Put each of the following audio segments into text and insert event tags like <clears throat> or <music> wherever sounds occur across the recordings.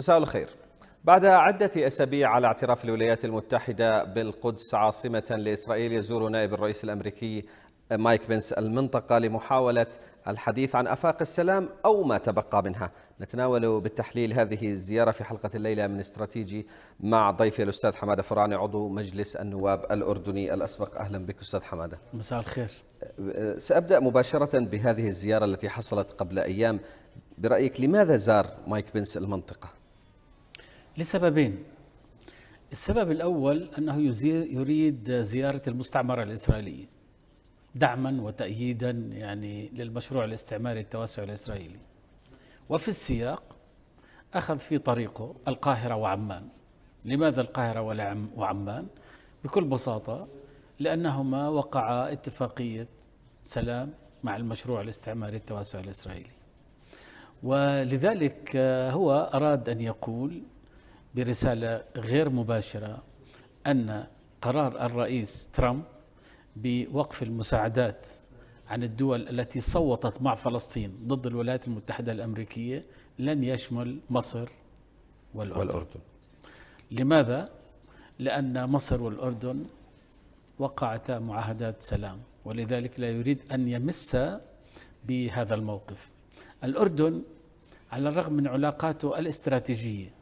مساء الخير بعد عدة أسابيع على اعتراف الولايات المتحدة بالقدس عاصمة لإسرائيل يزور نائب الرئيس الأمريكي مايك بنس المنطقة لمحاولة الحديث عن أفاق السلام أو ما تبقى منها نتناول بالتحليل هذه الزيارة في حلقة الليلة من استراتيجي مع ضيفي الأستاذ حمادة فراني عضو مجلس النواب الأردني الأسبق أهلا بك أستاذ حمادة مساء الخير سأبدأ مباشرة بهذه الزيارة التي حصلت قبل أيام برأيك لماذا زار مايك بنس المنطقة؟ لسببين السبب الأول أنه يريد زيارة المستعمرة الإسرائيلية دعما وتأييدا يعني للمشروع الاستعماري التوسع الإسرائيلي وفي السياق أخذ في طريقه القاهرة وعمان لماذا القاهرة وعمان؟ بكل بساطة لأنهما وقعا اتفاقية سلام مع المشروع الاستعماري التوسع الإسرائيلي ولذلك آه، هو أراد أن يقول برسالة غير مباشرة أن قرار الرئيس ترامب بوقف المساعدات عن الدول التي صوتت مع فلسطين ضد الولايات المتحدة الأمريكية لن يشمل مصر والأردن, والأردن. لماذا؟ لأن مصر والأردن وقعتا معاهدات سلام ولذلك لا يريد أن يمس بهذا الموقف الأردن على الرغم من علاقاته الاستراتيجية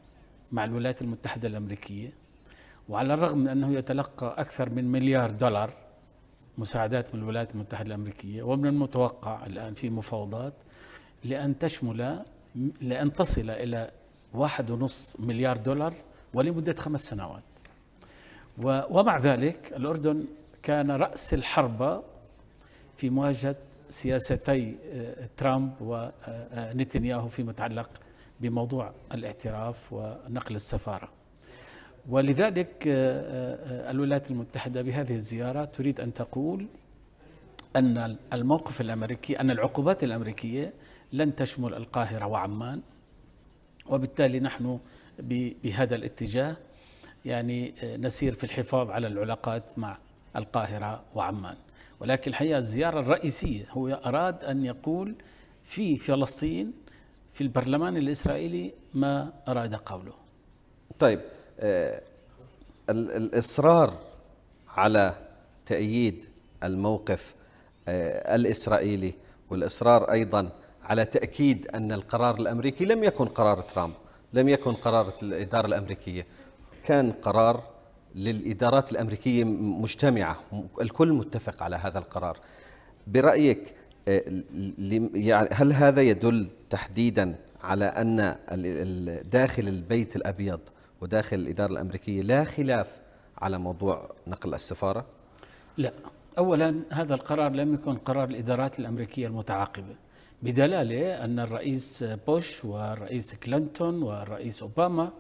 مع الولايات المتحدة الأمريكية وعلى الرغم من أنه يتلقى أكثر من مليار دولار مساعدات من الولايات المتحدة الأمريكية ومن المتوقع الآن في مفاوضات لأن تشمل لأن تصل إلى واحد ونص مليار دولار ولمدة خمس سنوات ومع ذلك الأردن كان رأس الحربة في مواجهة سياستي آه، ترامب ونتنياهو آه، آه، فيما يتعلق بموضوع الاعتراف ونقل السفاره. ولذلك آه، آه، الولايات المتحده بهذه الزياره تريد ان تقول ان الموقف الامريكي ان العقوبات الامريكيه لن تشمل القاهره وعمان وبالتالي نحن بهذا الاتجاه يعني آه، نسير في الحفاظ على العلاقات مع القاهره وعمان. ولكن الحقيقه الزياره الرئيسيه هو اراد ان يقول في فلسطين في البرلمان الإسرائيلي ما أراد قوله طيب آه الإصرار على تأييد الموقف آه الإسرائيلي والإصرار أيضا على تأكيد أن القرار الأمريكي لم يكن قرار ترامب لم يكن قرار الإدارة الأمريكية كان قرار للإدارات الأمريكية مجتمعة الكل متفق على هذا القرار برأيك آه، يعني هل هذا يدل تحديدا على ان داخل البيت الابيض وداخل الاداره الامريكيه لا خلاف على موضوع نقل السفاره؟ لا، اولا هذا القرار لم يكن قرار الادارات الامريكيه المتعاقبه، بدلاله ان الرئيس بوش والرئيس كلينتون والرئيس اوباما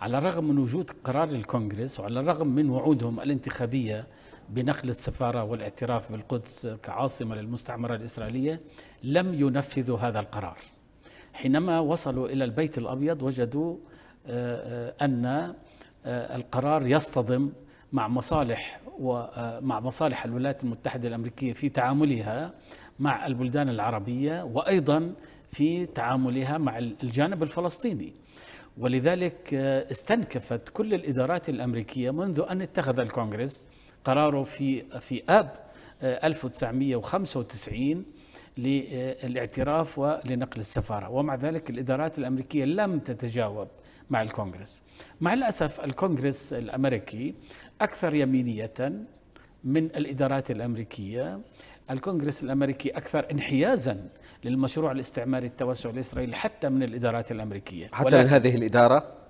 على الرغم من وجود قرار الكونغرس وعلى الرغم من وعودهم الانتخابيه بنقل السفارة والاعتراف بالقدس كعاصمة للمستعمرة الإسرائيلية لم ينفذوا هذا القرار حينما وصلوا إلى البيت الأبيض وجدوا آه، آه، أن آه، القرار يصطدم مع مصالح ومع مصالح الولايات المتحدة الأمريكية في تعاملها مع البلدان العربية وأيضا في تعاملها مع الجانب الفلسطيني ولذلك استنكفت كل الإدارات الأمريكية منذ أن اتخذ الكونغرس قراره في في اب 1995 آه، للاعتراف ولنقل السفاره ومع ذلك الادارات الامريكيه لم تتجاوب مع الكونغرس مع الاسف الكونغرس الامريكي اكثر يمينيه من الادارات الامريكيه الكونغرس الامريكي اكثر انحيازا للمشروع الاستعماري التوسع الاسرائيلي حتى من الادارات الامريكيه حتى من هذه الاداره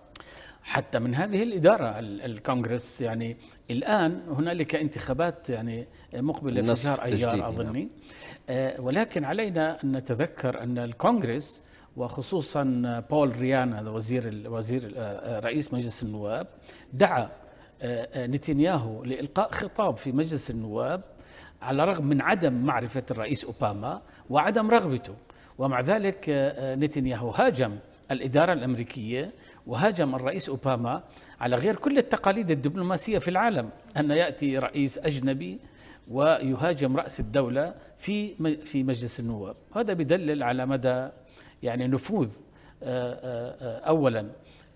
حتى من هذه الإدارة الكونغرس يعني الآن هنالك انتخابات يعني مقبلة في شهر أيار أظني نعم. آه، ولكن علينا أن نتذكر أن الكونغرس وخصوصا بول ريان هذا وزير وزير آه، رئيس مجلس النواب دعا آه، نتنياهو لإلقاء خطاب في مجلس النواب على الرغم من عدم معرفة الرئيس أوباما وعدم رغبته ومع ذلك نتنياهو هاجم الإدارة الأمريكية وهاجم الرئيس أوباما على غير كل التقاليد الدبلوماسية في العالم أن يأتي رئيس أجنبي ويهاجم رأس الدولة في في مجلس النواب هذا بدلل على مدى يعني نفوذ آه، آه، آه، أولا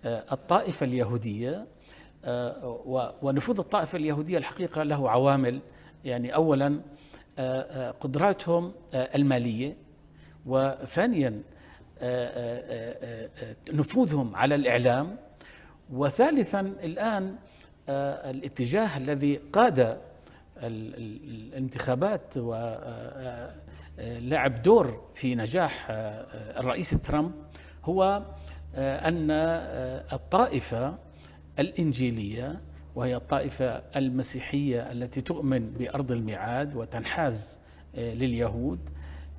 الطائفة اليهودية ونفوذ الطائفة اليهودية الحقيقة له عوامل يعني أولا قدراتهم المالية وثانيا آه، آه، آه، نفوذهم على الإعلام وثالثا الآن الاتجاه الذي قاد الانتخابات ولعب دور في نجاح الرئيس ترامب هو أن الطائفة الإنجيلية وهي الطائفة المسيحية التي تؤمن بأرض الميعاد وتنحاز لليهود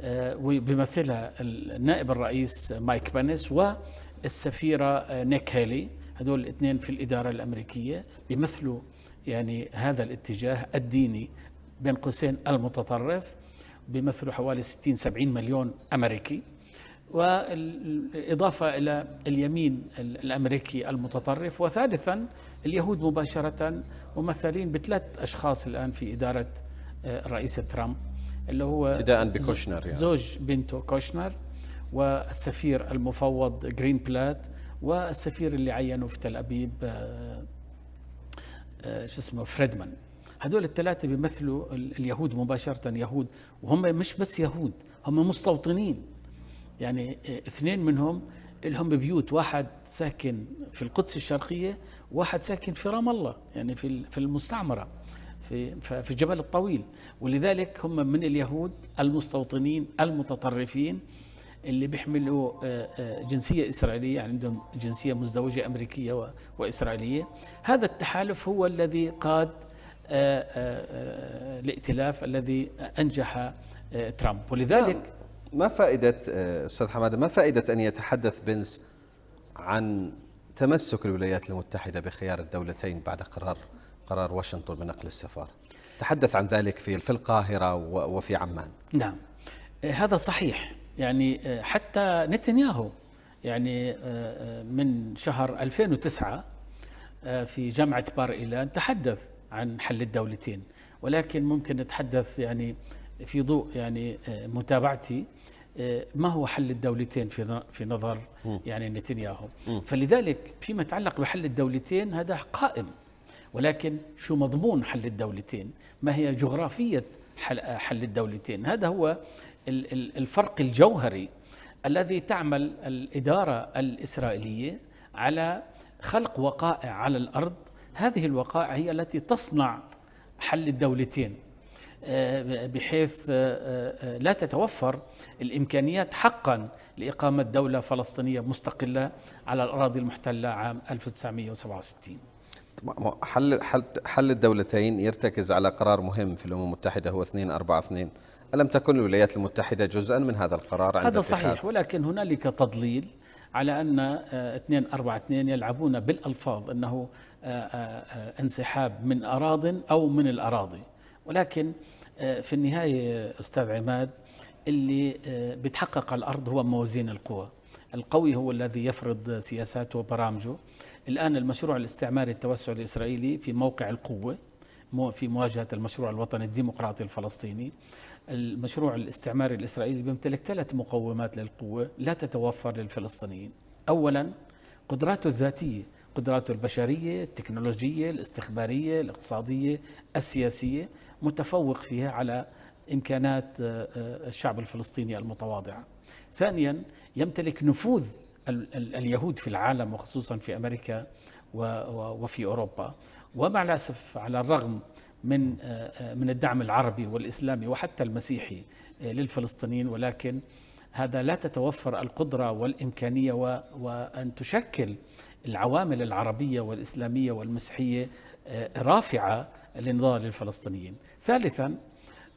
آه، وبيمثلها النائب الرئيس مايك بانس والسفيرة آه، نيك هيلي هدول الاثنين في الإدارة الأمريكية بيمثلوا يعني هذا الاتجاه الديني بين قوسين المتطرف بيمثلوا حوالي 60 70 مليون أمريكي والإضافة إلى اليمين الأمريكي المتطرف وثالثا اليهود مباشرة ممثلين بثلاث أشخاص الآن في إدارة آه، الرئيس ترامب اللي هو ابتداء بكوشنر يعني. زوج بنته كوشنر والسفير المفوض جرين بلات والسفير اللي عينه في تل ابيب آه، آه، شو اسمه فريدمان هذول الثلاثة بيمثلوا اليهود مباشرة يهود وهم مش بس يهود هم مستوطنين يعني آه، اثنين منهم لهم بيوت واحد ساكن في القدس الشرقية واحد ساكن في رام الله يعني في المستعمرة في في جبل الطويل ولذلك هم من اليهود المستوطنين المتطرفين اللي بيحملوا آه، آه، جنسية إسرائيلية يعني عندهم جنسية مزدوجة أمريكية وإسرائيلية هذا التحالف هو الذي قاد آه، الائتلاف الذي أنجح ترامب ولذلك نعم. ما فائدة أستاذ حمادة ما فائدة أن يتحدث بنس عن تمسك الولايات المتحدة بخيار الدولتين بعد قرار قرار واشنطن بنقل السفارة تحدث عن ذلك في في القاهرة وفي عمان نعم إيه، هذا صحيح يعني إيه، حتى نتنياهو يعني إيه، من شهر 2009 في جامعة بار إيلان تحدث عن حل الدولتين ولكن ممكن نتحدث يعني في ضوء يعني متابعتي ما هو حل الدولتين في في نظر يعني نتنياهو فلذلك فيما يتعلق بحل الدولتين هذا قائم ولكن شو مضمون حل الدولتين ما هي جغرافية حل الدولتين هذا هو الفرق الجوهري الذي تعمل الإدارة الإسرائيلية على خلق وقائع على الأرض هذه الوقائع هي التي تصنع حل الدولتين آه، بحيث آه، آه، لا تتوفر الامكانيات حقا لاقامه دوله فلسطينيه مستقله على الاراضي المحتله عام 1967 حل حل حل الدولتين يرتكز على قرار مهم في الامم المتحده هو 242 الم تكن الولايات المتحده جزءا من هذا القرار عند هذا صحيح ولكن هنالك تضليل على ان 242 آه، يلعبون بالالفاظ انه آه، آه، انسحاب من اراض او من الاراضي ولكن في النهايه استاذ عماد اللي بيتحقق على الارض هو موازين القوى القوي هو الذي يفرض سياساته وبرامجه الآن المشروع الاستعماري التوسع الإسرائيلي في موقع القوة في مواجهة المشروع الوطني الديمقراطي الفلسطيني المشروع الاستعماري الإسرائيلي بيمتلك ثلاث مقومات للقوة لا تتوفر للفلسطينيين أولا قدراته الذاتية قدراته البشرية التكنولوجية الاستخبارية الاقتصادية السياسية متفوق فيها على إمكانات آه، آه، الشعب الفلسطيني المتواضعة ثانيا يمتلك نفوذ اليهود في العالم وخصوصا في امريكا وفي اوروبا ومع الاسف على الرغم من آه، آه، من الدعم العربي والاسلامي وحتى المسيحي آه، للفلسطينيين ولكن هذا لا تتوفر القدره والامكانيه وان تشكل العوامل العربيه والاسلاميه والمسيحيه رافعه للنضال الفلسطينيين. ثالثا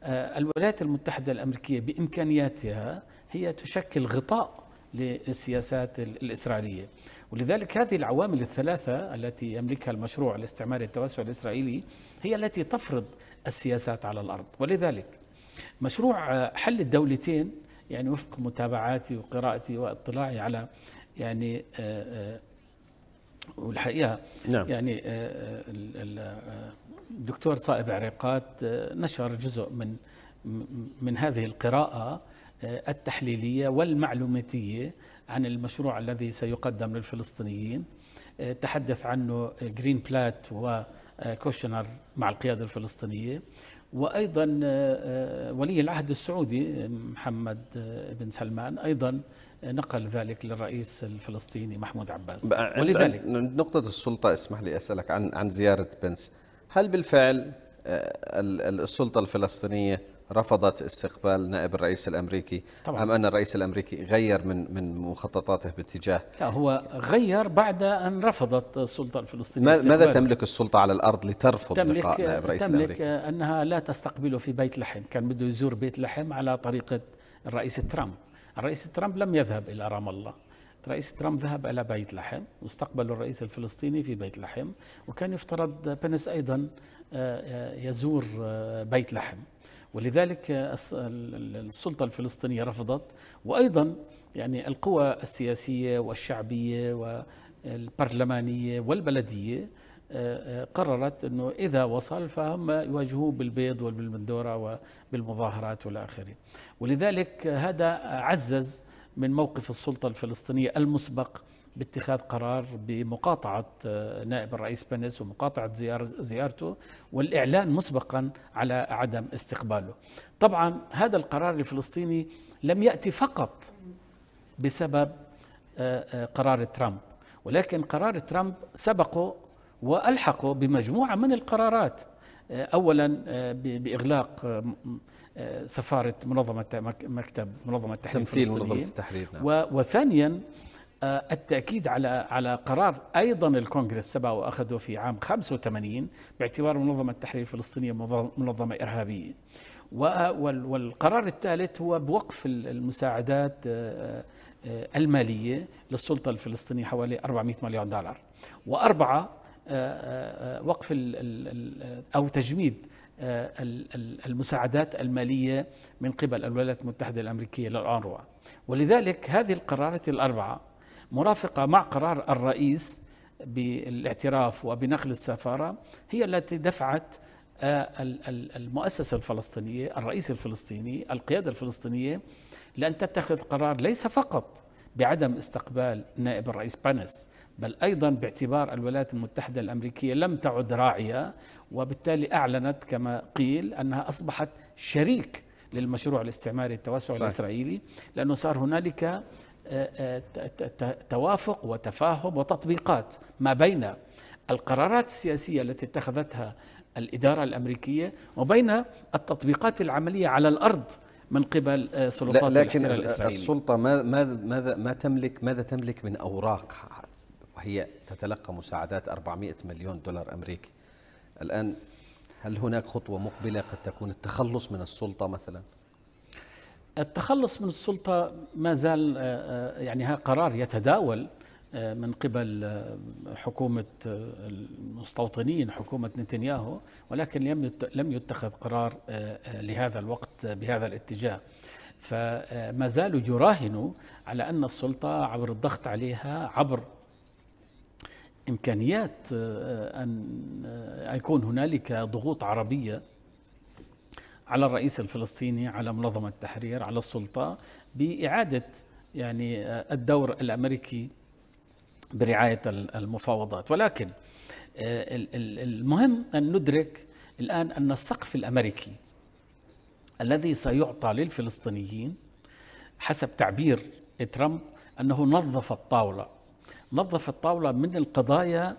الولايات المتحده الامريكيه بامكانياتها هي تشكل غطاء للسياسات الإسرائيلية ولذلك هذه العوامل الثلاثة التي يملكها المشروع الاستعماري التوسع الإسرائيلي هي التي تفرض السياسات على الأرض ولذلك مشروع حل الدولتين يعني وفق متابعاتي وقراءتي واطلاعي على يعني آه، آه، والحقيقه نعم. يعني آه، الدكتور صائب عريقات نشر جزء من من هذه القراءه التحليليه والمعلوماتيه عن المشروع الذي سيقدم للفلسطينيين آه، تحدث عنه جرين بلات وكوشنر آه، مع القياده الفلسطينيه وايضا آه، ولي العهد السعودي محمد بن سلمان ايضا نقل ذلك للرئيس الفلسطيني محمود عباس ولذلك نقطة السلطة اسمح لي أسألك عن عن زيارة بنس هل بالفعل السلطة الفلسطينية رفضت استقبال نائب الرئيس الامريكي طبعا. ام ان الرئيس الامريكي غير من من مخططاته باتجاه لا هو غير بعد ان رفضت السلطه الفلسطينيه ماذا تملك السلطه على الارض لترفض تملك لقاء نائب الرئيس تملك الامريكي تملك انها لا تستقبله في بيت لحم كان بده يزور بيت لحم على طريقه الرئيس ترامب الرئيس ترامب لم يذهب الى رام الله الرئيس ترامب ذهب إلى بيت لحم واستقبل الرئيس الفلسطيني في بيت لحم وكان يفترض بنس أيضا آه، آه، يزور آه، بيت لحم ولذلك السلطة الفلسطينية رفضت وأيضا يعني القوى السياسية والشعبية والبرلمانية والبلدية آه، آه، قررت أنه إذا وصل فهم يواجهوه بالبيض وبالمندورة وبالمظاهرات والآخرين ولذلك هذا عزز من موقف السلطة الفلسطينية المسبق باتخاذ قرار بمقاطعة آه، نائب الرئيس بنس ومقاطعة زيار زيارته والإعلان مسبقا على عدم استقباله طبعا هذا القرار الفلسطيني لم يأتي فقط بسبب آه، آه، قرار ترامب ولكن قرار ترامب سبقه والحقه بمجموعه من القرارات اولا باغلاق سفاره منظمه مكتب منظمه التحرير تمثيل منظمه التحرير نعم. وثانيا آه، التأكيد على على قرار أيضا الكونغرس سبا وأخذه في عام 85 باعتبار منظمة التحرير الفلسطينية منظمة إرهابية والقرار الثالث هو بوقف المساعدات آه، آه، المالية للسلطة الفلسطينية حوالي 400 مليون دولار وأربعة وقف أو تجميد المساعدات المالية من قبل الولايات المتحدة الأمريكية للأنروا ولذلك هذه القرارات الأربعة مرافقة مع قرار الرئيس بالاعتراف وبنقل السفارة هي التي دفعت آه، المؤسسة الفلسطينية الرئيس الفلسطيني القيادة الفلسطينية لأن تتخذ قرار ليس فقط بعدم استقبال نائب الرئيس بانس بل أيضا باعتبار الولايات المتحدة الأمريكية لم تعد راعية وبالتالي أعلنت كما قيل أنها أصبحت شريك للمشروع الاستعماري التوسع صحيح. الإسرائيلي لأنه صار هنالك توافق وتفاهم وتطبيقات ما بين القرارات السياسية التي اتخذتها الإدارة الأمريكية وبين التطبيقات العملية على الأرض من قبل آه، سلطات لكن الإسرائيلي. السلطة ما, ما, ما تملك ماذا تملك من أوراق وهي تتلقى مساعدات 400 مليون دولار أمريكي الآن هل هناك خطوة مقبلة قد تكون التخلص من السلطة مثلا؟ التخلص من السلطة ما زال آه، آه، يعني هذا قرار يتداول آه، من قبل حكومة المستوطنين حكومة نتنياهو ولكن لم يتخذ قرار لهذا الوقت بهذا الاتجاه فما زالوا يراهنوا على أن السلطة عبر الضغط عليها عبر إمكانيات أن يكون هنالك ضغوط عربية على الرئيس الفلسطيني على منظمة التحرير على السلطة بإعادة يعني آه، الدور الأمريكي برعاية المفاوضات ولكن آه، المهم أن ندرك الآن أن السقف الأمريكي الذي سيعطى للفلسطينيين حسب تعبير ترامب أنه نظف الطاولة نظف الطاولة من القضايا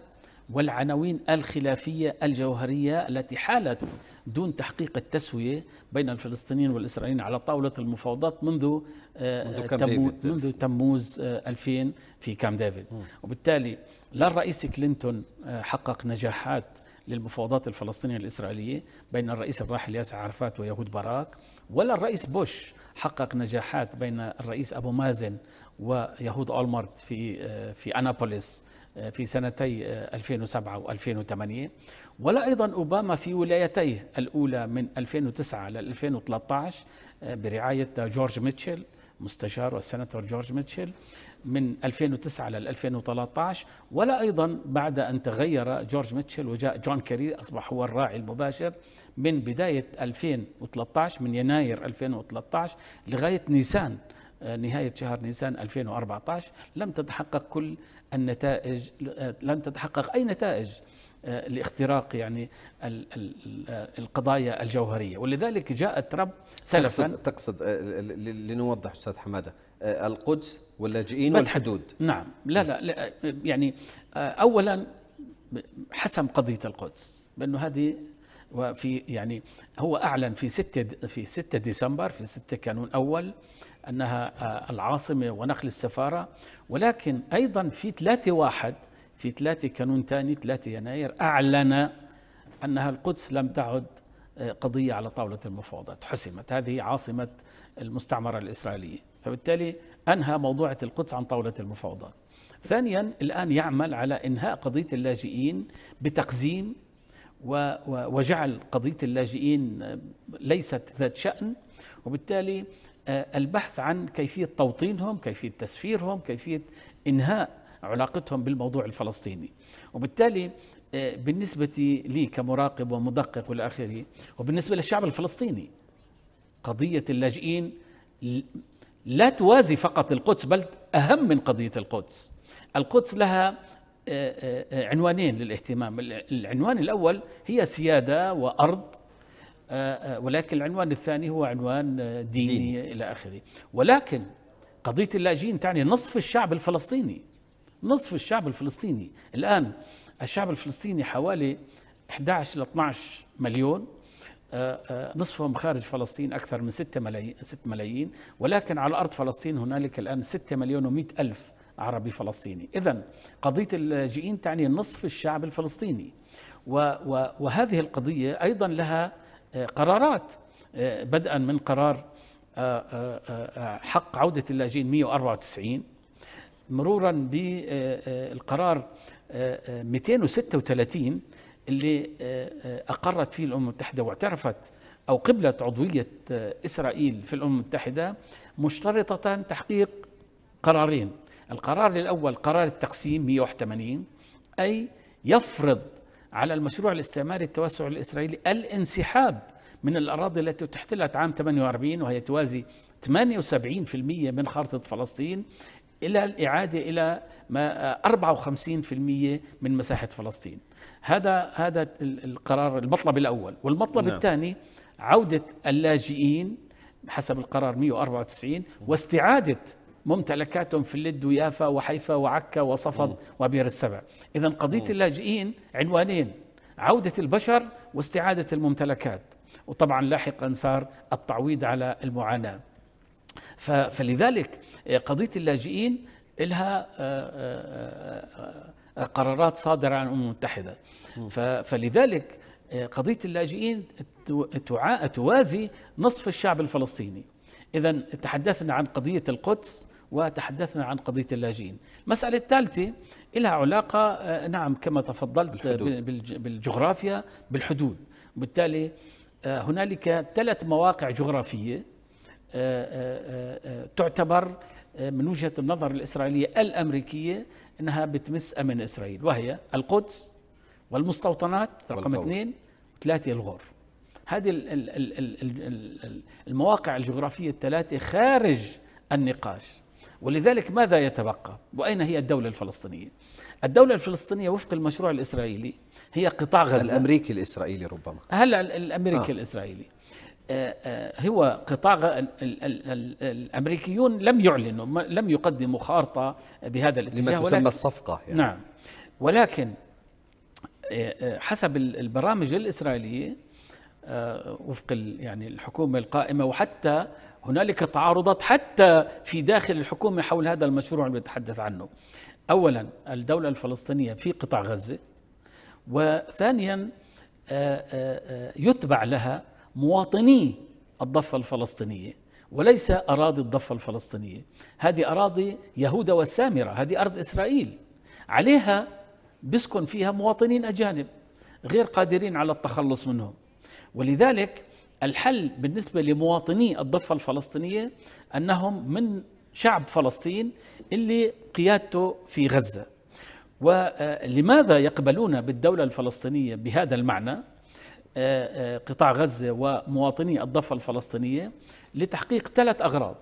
والعناوين الخلافية الجوهرية التي حالت دون تحقيق التسوية بين الفلسطينيين والإسرائيليين على طاولة المفاوضات منذ آه، منذ, تمو منذ تموز 2000 آه، في كام ديفيد وبالتالي لا الرئيس كلينتون آه، حقق نجاحات للمفاوضات الفلسطينية الإسرائيلية بين الرئيس الراحل ياسر عرفات ويهود باراك ولا الرئيس بوش حقق نجاحات بين الرئيس أبو مازن ويهود أولمرت في في أنابوليس آه، في سنتي 2007 آه، و2008 ولا أيضا أوباما في ولايتيه الأولى من 2009 إلى 2013 آه، برعاية جورج ميتشل مستشار والسناتور جورج ميتشل من 2009 إلى 2013 ولا أيضا بعد أن تغير جورج ميتشل وجاء جون كيري أصبح هو الراعي المباشر من بداية 2013 من يناير 2013 لغاية نيسان نهاية شهر نيسان 2014 لم تتحقق كل النتائج آه، لن تتحقق أي نتائج آه، لاختراق يعني القضايا الجوهريه ولذلك جاء ترامب سلفا تقصد, تقصد آه، لنوضح استاذ حماده القدس واللاجئين والحدود نعم لا لا يعني اولا حسم قضيه القدس بانه هذه وفي يعني هو اعلن في 6 في 6 ديسمبر في 6 كانون اول انها آه، العاصمه ونخل السفاره ولكن ايضا في 3 واحد في 3 كانون ثاني 3 يناير اعلن انها القدس لم تعد آه، قضيه على طاوله المفاوضات حسمت هذه عاصمه المستعمره الاسرائيليه فبالتالي انهى موضوعه القدس عن طاوله المفاوضات ثانيا الان يعمل على انهاء قضيه اللاجئين بتقزيم وجعل قضية اللاجئين ليست ذات شأن وبالتالي آه، البحث عن كيفية توطينهم كيفية تسفيرهم كيفية إنهاء علاقتهم بالموضوع الفلسطيني وبالتالي آه، بالنسبة لي كمراقب ومدقق والآخري وبالنسبة للشعب الفلسطيني قضية اللاجئين لا توازي فقط القدس بل أهم من قضية القدس القدس لها آه، آه، آه، عنوانين للاهتمام العنوان الأول هي سيادة وأرض ولكن العنوان الثاني هو عنوان ديني دين. إلى آخره ولكن قضية اللاجئين تعني نصف الشعب الفلسطيني نصف الشعب الفلسطيني الآن الشعب الفلسطيني حوالي 11 ل 12 مليون نصفهم خارج فلسطين أكثر من 6 ملايين, 6 ملايين ولكن على أرض فلسطين هنالك الآن 6 مليون و 100 ألف عربي فلسطيني إذا قضية اللاجئين تعني نصف الشعب الفلسطيني وهذه القضية أيضا لها آه، قرارات آه، بدءا من قرار آه، حق عودة اللاجئين 194 مرورا بالقرار 236 اللي أقرت فيه الأمم المتحدة واعترفت أو قبلت عضوية إسرائيل في الأمم المتحدة مشترطة تحقيق قرارين القرار الأول قرار التقسيم 181 أي يفرض على المشروع الاستعماري التوسع الإسرائيلي الانسحاب من الأراضي التي تحتلت عام 48 وهي توازي 78% من خارطة فلسطين إلى الإعادة إلى ما 54% آه، من مساحة فلسطين هذا هذا القرار المطلب الأول والمطلب نعم. الثاني عودة اللاجئين حسب القرار 194 واستعادة ممتلكاتهم في اللد ويافا وحيفا وعكا وصفد وبير السبع إذا قضية اللاجئين عنوانين عودة البشر واستعادة الممتلكات وطبعا لاحقا صار التعويض على المعاناة فلذلك آه، قضية اللاجئين لها آه، آه، قرارات صادرة عن الأمم المتحدة فلذلك قضية اللاجئين توازي نصف الشعب الفلسطيني إذا تحدثنا عن قضية القدس وتحدثنا عن قضية اللاجئين المسألة الثالثة لها علاقة آه، نعم كما تفضلت بالحدود. بالجغرافيا بالحدود بالتالي آه، هنالك ثلاث مواقع جغرافية آه، تعتبر من وجهة النظر الإسرائيلية الأمريكية أنها بتمس أمن إسرائيل وهي القدس والمستوطنات رقم اثنين وثلاثة الغور هذه المواقع الجغرافية الثلاثة خارج النقاش ولذلك ماذا يتبقى وأين هي الدولة الفلسطينية الدولة الفلسطينية وفق المشروع الإسرائيلي هي قطاع غزة الأمريكي الإسرائيلي ربما هلا الأمريكي آه. الإسرائيلي آه، آه، هو قطاع الامريكيون لم يعلنوا لم يقدموا خارطه بهذا الاتجاه لما تسمى الصفقه يعني. نعم ولكن آه، حسب البرامج الاسرائيليه وفق يعني الحكومه القائمه وحتى هنالك تعارضات حتى في داخل الحكومة حول هذا المشروع اللي بتحدث عنه أولا الدولة الفلسطينية في قطاع غزة وثانيا آه، آه، آه، يتبع لها مواطني الضفة الفلسطينية وليس أراضي الضفة الفلسطينية هذه أراضي يهودا والسامرة هذه أرض إسرائيل عليها بيسكن فيها مواطنين أجانب غير قادرين على التخلص منهم ولذلك الحل بالنسبة لمواطني الضفة الفلسطينية أنهم من شعب فلسطين اللي قيادته في غزة ولماذا يقبلون بالدولة الفلسطينية بهذا المعنى آه، آه، قطاع غزة ومواطني الضفة الفلسطينية لتحقيق ثلاث أغراض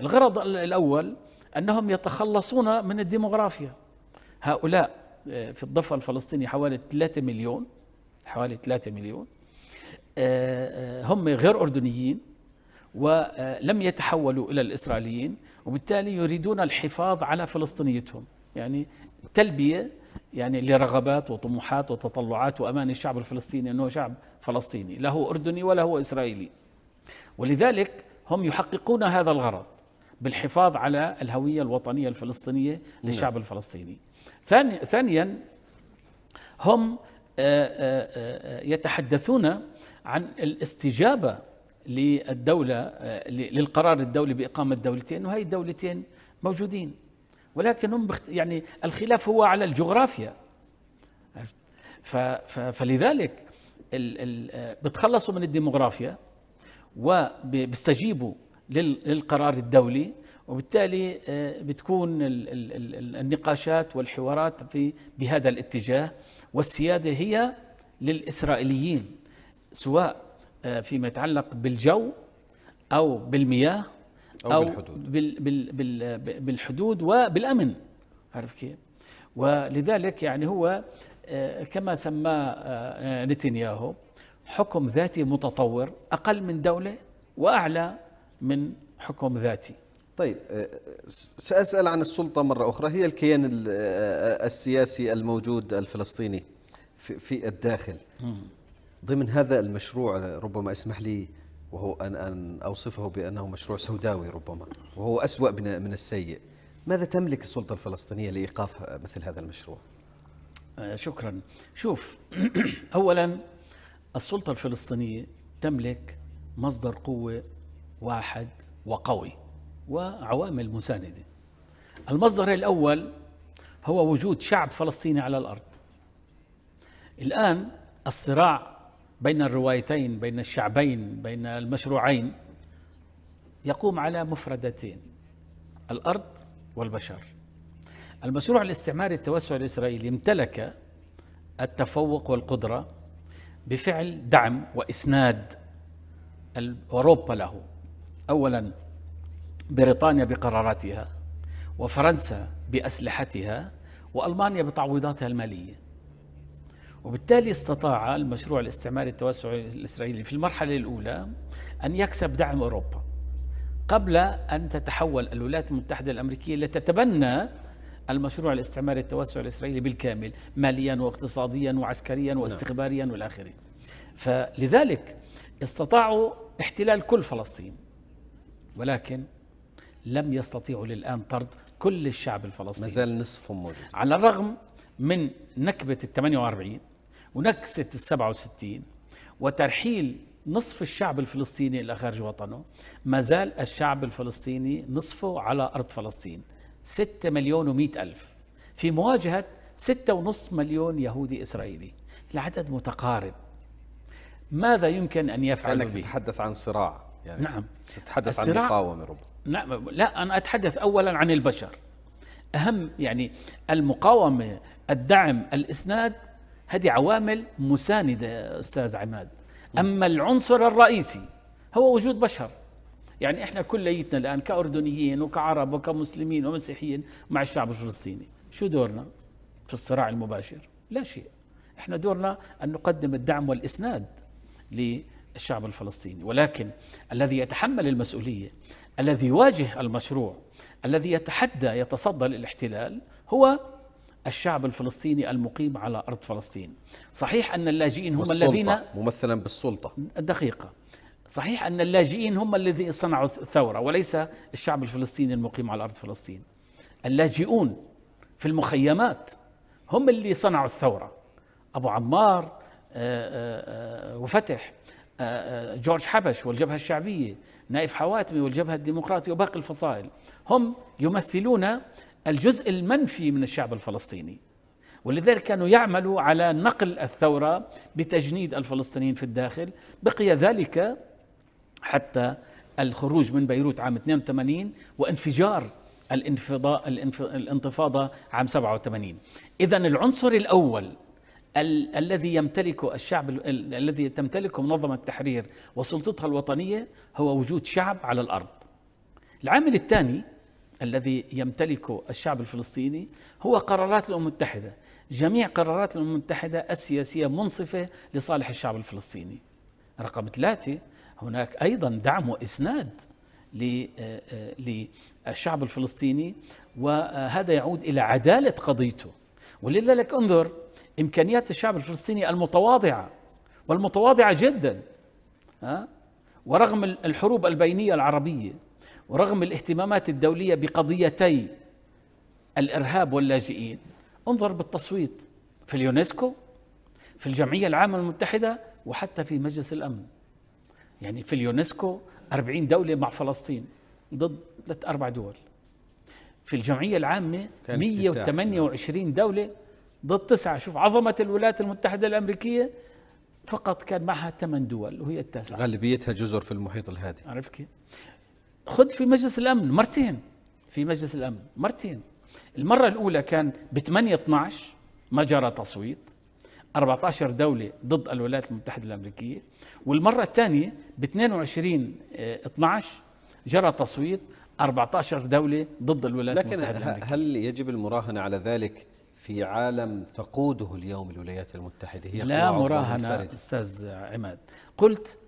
الغرض الأول أنهم يتخلصون من الديمغرافيا هؤلاء آه، في الضفة الفلسطينية حوالي 3 مليون حوالي 3 مليون هم غير أردنيين ولم يتحولوا إلى الإسرائيليين وبالتالي يريدون الحفاظ على فلسطينيتهم يعني تلبية يعني لرغبات وطموحات وتطلعات وأمان الشعب الفلسطيني أنه شعب فلسطيني لا هو أردني ولا هو إسرائيلي ولذلك هم يحققون هذا الغرض بالحفاظ على الهوية الوطنية الفلسطينية للشعب نعم. الفلسطيني ثانيا هم آه، آه، آه، يتحدثون عن الاستجابة للدولة آه، للقرار الدولي بإقامة دولتين وهي الدولتين موجودين ولكن هم بخت... يعني الخلاف هو على الجغرافيا ف... ف... فلذلك ال... ال... آه، بتخلصوا من الديموغرافيا وبيستجيبوا لل... للقرار الدولي وبالتالي آه، بتكون ال... ال... النقاشات والحوارات في بهذا الاتجاه والسيادة هي للإسرائيليين سواء آه، فيما يتعلق بالجو أو بالمياه أو, أو بالحدود بال بال بال بالحدود وبالأمن عارف كيف ولذلك يعني هو آه، كما سماه نتنياهو حكم ذاتي متطور أقل من دولة وأعلى من حكم ذاتي طيب آه، سأسأل عن السلطة مرة أخرى هي الكيان السياسي الموجود الفلسطيني في الداخل ضمن هذا المشروع ربما اسمح لي وهو أن, أن أوصفه بأنه مشروع سوداوي ربما وهو أسوأ من, من السيء ماذا تملك السلطة الفلسطينية لإيقاف مثل هذا المشروع؟ آه، شكرا شوف <clears throat> أولا السلطة الفلسطينية تملك مصدر قوة واحد وقوي وعوامل مساندة المصدر الأول هو وجود شعب فلسطيني على الأرض الآن الصراع بين الروايتين بين الشعبين بين المشروعين يقوم على مفردتين الارض والبشر المشروع الاستعماري التوسعي الاسرائيلي امتلك التفوق والقدره بفعل دعم واسناد اوروبا له اولا بريطانيا بقراراتها وفرنسا باسلحتها والمانيا بتعويضاتها الماليه وبالتالي استطاع المشروع الاستعماري التوسعي الإسرائيلي في المرحلة الأولى أن يكسب دعم أوروبا قبل أن تتحول الولايات المتحدة الأمريكية لتتبنى المشروع الاستعماري التوسعي الإسرائيلي بالكامل ماليا واقتصاديا وعسكريا نعم. واستخباريا والى فلذلك استطاعوا احتلال كل فلسطين ولكن لم يستطيعوا للآن طرد كل الشعب الفلسطيني ما زال نصفهم موجود على الرغم من نكبة ال 48 ونكسة السبعة وستين وترحيل نصف الشعب الفلسطيني إلى خارج وطنه ما زال الشعب الفلسطيني نصفه على أرض فلسطين 6 مليون و ألف في مواجهة ونصف مليون يهودي إسرائيلي العدد متقارب ماذا يمكن أن يفعل لأنك به؟ تتحدث عن صراع يعني نعم تتحدث عن مقاومة ربما نعم لا أنا أتحدث أولا عن البشر أهم يعني المقاومة الدعم الإسناد هذه عوامل مساندة أستاذ عماد أما العنصر الرئيسي هو وجود بشر يعني احنا كليتنا الان كاردنيين وكعرب وكمسلمين ومسيحيين مع الشعب الفلسطيني شو دورنا في الصراع المباشر لا شيء احنا دورنا ان نقدم الدعم والاسناد للشعب الفلسطيني ولكن الذي يتحمل المسؤوليه الذي يواجه المشروع الذي يتحدى يتصدى للاحتلال هو الشعب الفلسطيني المقيم على أرض فلسطين صحيح أن اللاجئين هم الذين ممثلا بالسلطة دقيقة صحيح أن اللاجئين هم الذين صنعوا الثورة وليس الشعب الفلسطيني المقيم على أرض فلسطين اللاجئون في المخيمات هم اللي صنعوا الثورة أبو عمار آه، آه، آه، وفتح جورج حبش والجبهة الشعبية نائف حواتمي والجبهة الديمقراطية وباقي الفصائل هم يمثلون الجزء المنفي من الشعب الفلسطيني ولذلك كانوا يعملوا على نقل الثورة بتجنيد الفلسطينيين في الداخل بقي ذلك حتى الخروج من بيروت عام 82 وانفجار الانفضاء الانف... الانتفاضة عام 87 إذا العنصر الأول ال- الذي يمتلكه الشعب ال- الذي تمتلكه منظمة التحرير وسلطتها الوطنية هو وجود شعب على الأرض العامل الثاني الذي يمتلكه الشعب الفلسطيني هو قرارات الامم المتحده، جميع قرارات الامم المتحده السياسيه منصفه لصالح الشعب الفلسطيني. رقم ثلاثه هناك ايضا دعم واسناد آه، آه، للشعب الفلسطيني وهذا يعود الى عداله قضيته ولذلك انظر امكانيات الشعب الفلسطيني المتواضعه والمتواضعه جدا ها آه، ورغم الحروب البينيه العربيه ورغم الاهتمامات الدولية بقضيتي الإرهاب واللاجئين انظر بالتصويت في اليونسكو في الجمعية العامة المتحدة وحتى في مجلس الأمن يعني في اليونسكو 40 دولة مع فلسطين ضد ثلاث أربع دول في الجمعية العامة 128 دولة ضد تسعة شوف عظمة الولايات المتحدة الأمريكية فقط كان معها ثمان دول وهي التاسعة غالبيتها جزر في المحيط الهادي عرفت كيف؟ خذ في مجلس الامن مرتين في مجلس الامن مرتين المره الاولى كان ب 8 12 ما جرى تصويت 14 دولة ضد الولايات المتحدة الأمريكية والمرة الثانية ب 22 12 جرى تصويت 14 دولة ضد الولايات لكن المتحدة الأمريكية لكن هل يجب المراهنة على ذلك في عالم تقوده اليوم الولايات المتحدة هي لا مراهنة أستاذ عماد قلت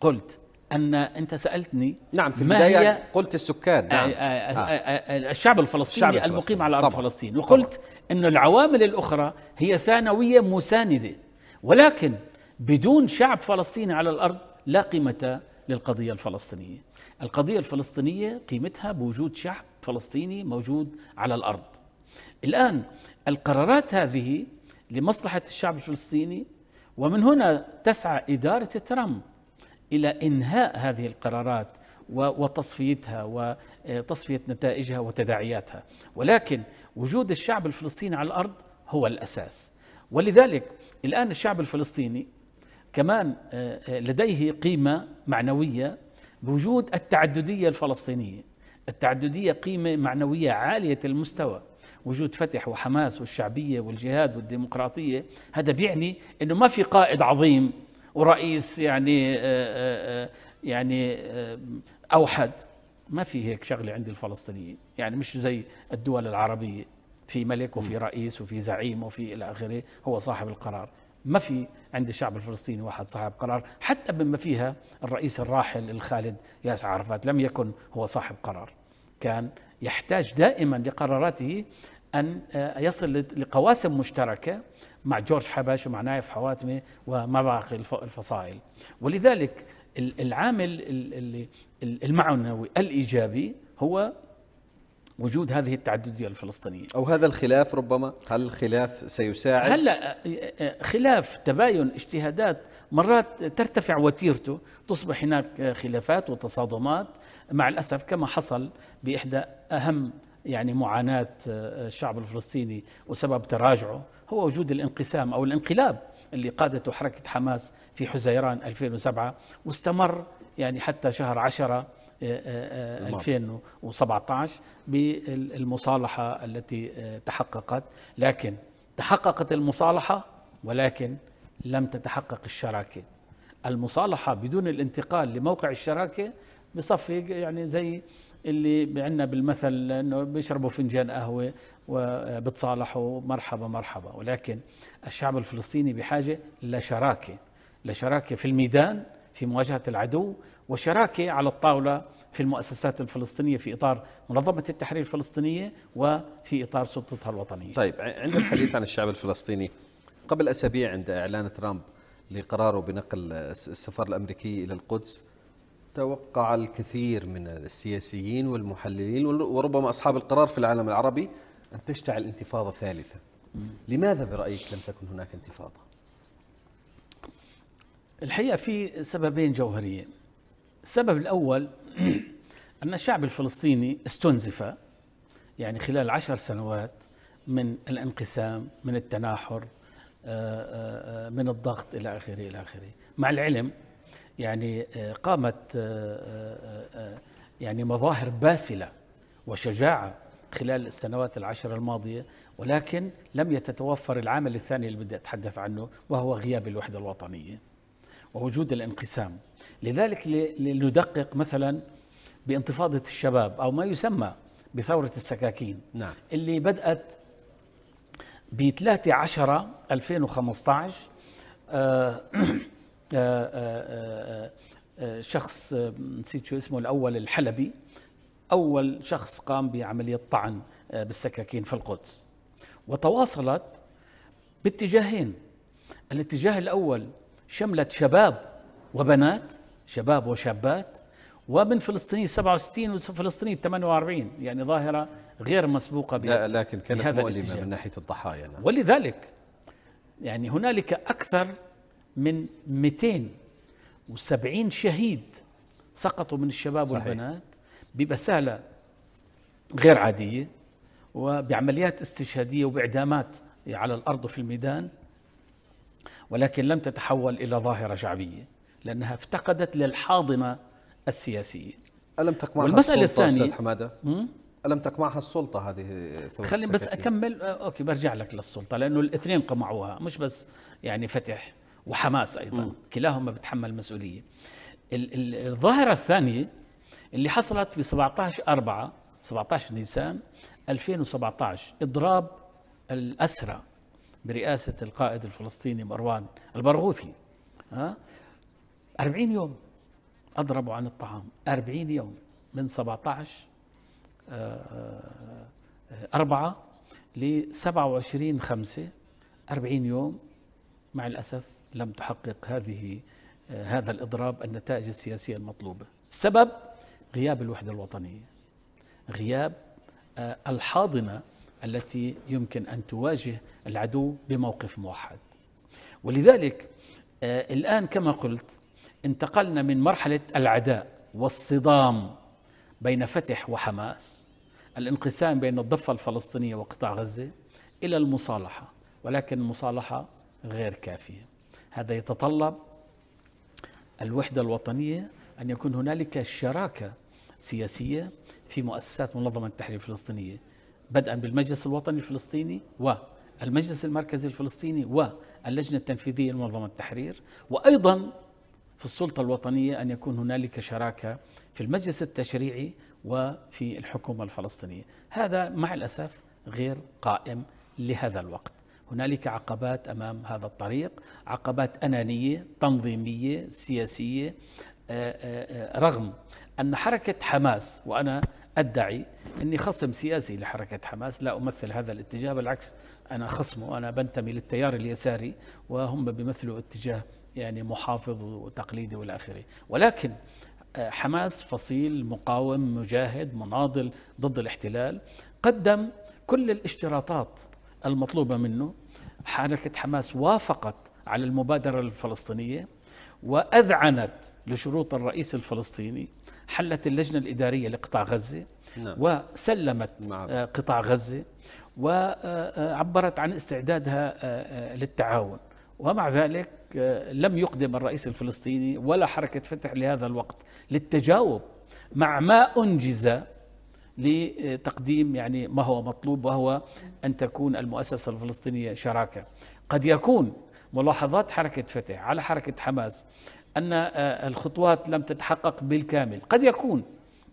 قلت ان انت سالتني نعم في البدايه هي قلت السكان نعم. آه، آه، آه، الشعب الفلسطيني الشعب المقيم الفلسطيني. على ارض فلسطين وقلت ان العوامل الاخرى هي ثانويه مسانده ولكن بدون شعب فلسطيني على الارض لا قيمه للقضيه الفلسطينيه القضيه الفلسطينيه قيمتها بوجود شعب فلسطيني موجود على الارض الان القرارات هذه لمصلحه الشعب الفلسطيني ومن هنا تسعى اداره ترامب إلى إنهاء هذه القرارات وتصفيتها وتصفية آه، نتائجها وتداعياتها ولكن وجود الشعب الفلسطيني على الأرض هو الأساس ولذلك الآن الشعب الفلسطيني كمان آه، آه، لديه قيمة معنوية بوجود التعددية الفلسطينية التعددية قيمة معنوية عالية المستوى وجود فتح وحماس والشعبية والجهاد والديمقراطية هذا بيعني أنه ما في قائد عظيم ورئيس يعني آه، آه، آه، يعني اوحد ما في هيك شغله عند الفلسطينيين يعني مش زي الدول العربيه في ملك وفي رئيس وفي زعيم وفي الى اخره هو صاحب القرار ما في عند الشعب الفلسطيني واحد صاحب قرار حتى بما فيها الرئيس الراحل الخالد ياسر عرفات لم يكن هو صاحب قرار كان يحتاج دائما لقراراته أن آه، يصل لقواسم مشتركة مع جورج حبش ومع نايف حواتمي ومع باقي الفصائل ولذلك العامل المعنوي الإيجابي هو وجود هذه التعددية الفلسطينية أو هذا الخلاف ربما هل الخلاف سيساعد هلا آه، آه، خلاف تباين اجتهادات مرات ترتفع وتيرته تصبح هناك خلافات وتصادمات مع الأسف كما حصل بإحدى أهم يعني معاناة آه، الشعب الفلسطيني وسبب تراجعه هو وجود الانقسام أو الانقلاب اللي قادته حركة حماس في حزيران 2007 واستمر يعني حتى شهر 10 2017 آه، آه، بالمصالحة التي تحققت لكن تحققت المصالحة ولكن لم تتحقق الشراكة المصالحة بدون الانتقال لموقع الشراكة بصفي يعني زي اللي عندنا بالمثل انه بيشربوا فنجان قهوه وبتصالحوا مرحبا مرحبا ولكن الشعب الفلسطيني بحاجه لشراكه لشراكه في الميدان في مواجهه العدو وشراكه على الطاوله في المؤسسات الفلسطينيه في اطار منظمه التحرير الفلسطينيه وفي اطار سلطتها الوطنيه. طيب عند الحديث عن الشعب الفلسطيني قبل اسابيع عند اعلان ترامب لقراره بنقل السفاره الامريكيه الى القدس توقع الكثير من السياسيين والمحللين وربما أصحاب القرار في العالم العربي أن تشتعل انتفاضة ثالثة لماذا برأيك لم تكن هناك انتفاضة؟ الحقيقة في سببين جوهريين السبب الأول <clears throat> أن الشعب الفلسطيني استنزف يعني خلال عشر سنوات من الانقسام من التناحر آه، آه، آه، من الضغط إلى آخره إلى آخره مع العلم يعني آه، قامت آه، آه، يعني مظاهر باسله وشجاعه خلال السنوات العشر الماضيه ولكن لم يتتوفر العامل الثاني اللي بدي اتحدث عنه وهو غياب الوحده الوطنيه ووجود الانقسام لذلك لندقق مثلا بانتفاضه الشباب او ما يسمى بثوره السكاكين نعم. اللي بدات ب 3 10 2015 آه، آه، آه، شخص نسيت شو اسمه الأول الحلبي أول شخص قام بعملية طعن بالسكاكين في القدس وتواصلت باتجاهين الاتجاه الأول شملت شباب وبنات شباب وشابات ومن فلسطيني 67 وفلسطيني 48 يعني ظاهرة غير مسبوقة لا لكن كانت مؤلمة الاتجاه. من ناحية الضحايا نعم. ولذلك يعني هنالك أكثر من 270 شهيد سقطوا من الشباب صحيح. والبنات ببسالة غير عادية وبعمليات استشهادية وبإعدامات على الأرض وفي الميدان ولكن لم تتحول إلى ظاهرة شعبية لأنها افتقدت للحاضنة السياسية ألم تقمعها والمسألة السلطة الثانية حمادة؟ ألم تقمعها السلطة هذه خليني بس أكمل أوكي برجع لك للسلطة لأنه الاثنين قمعوها مش بس يعني فتح وحماس ايضا م. كلاهما بتحمل مسؤوليه الظاهره الثانيه اللي حصلت ب 17 4 17 نيسان 2017 اضراب الاسرى برئاسه القائد الفلسطيني مروان البرغوثي ها 40 يوم اضربوا عن الطعام 40 يوم من 17 4 ل 27 5 40 يوم مع الاسف لم تحقق هذه آه، هذا الإضراب النتائج السياسية المطلوبة السبب غياب الوحدة الوطنية غياب آه، الحاضنة التي يمكن أن تواجه العدو بموقف موحد ولذلك آه، الآن كما قلت انتقلنا من مرحلة العداء والصدام بين فتح وحماس الانقسام بين الضفة الفلسطينية وقطاع غزة إلى المصالحة ولكن المصالحة غير كافية هذا يتطلب الوحدة الوطنية أن يكون هنالك شراكة سياسية في مؤسسات منظمة التحرير الفلسطينية بدءا بالمجلس الوطني الفلسطيني والمجلس المركزي الفلسطيني واللجنة التنفيذية لمنظمة التحرير وأيضا في السلطة الوطنية أن يكون هنالك شراكة في المجلس التشريعي وفي الحكومة الفلسطينية هذا مع الأسف غير قائم لهذا الوقت هنالك عقبات امام هذا الطريق، عقبات انانيه، تنظيميه، سياسيه آه، آه، آه، رغم ان حركه حماس وانا ادعي اني خصم سياسي لحركه حماس، لا امثل هذا الاتجاه بالعكس انا خصمه انا بنتمي للتيار اليساري وهم بيمثلوا اتجاه يعني محافظ وتقليدي والى اخره، ولكن حماس فصيل مقاوم مجاهد مناضل ضد الاحتلال قدم كل الاشتراطات المطلوبة منه حركة حماس وافقت على المبادرة الفلسطينية وأذعنت لشروط الرئيس الفلسطيني حلت اللجنة الإدارية لقطاع غزة نعم. وسلمت نعم. آه، قطاع غزة وعبرت آه، آه، عن استعدادها للتعاون ومع ذلك لم يقدم الرئيس الفلسطيني ولا حركة فتح لهذا الوقت للتجاوب مع ما أنجز لتقديم يعني ما هو مطلوب وهو أن تكون المؤسسة الفلسطينية شراكة قد يكون ملاحظات حركة فتح على حركة حماس أن آه، الخطوات لم تتحقق بالكامل قد يكون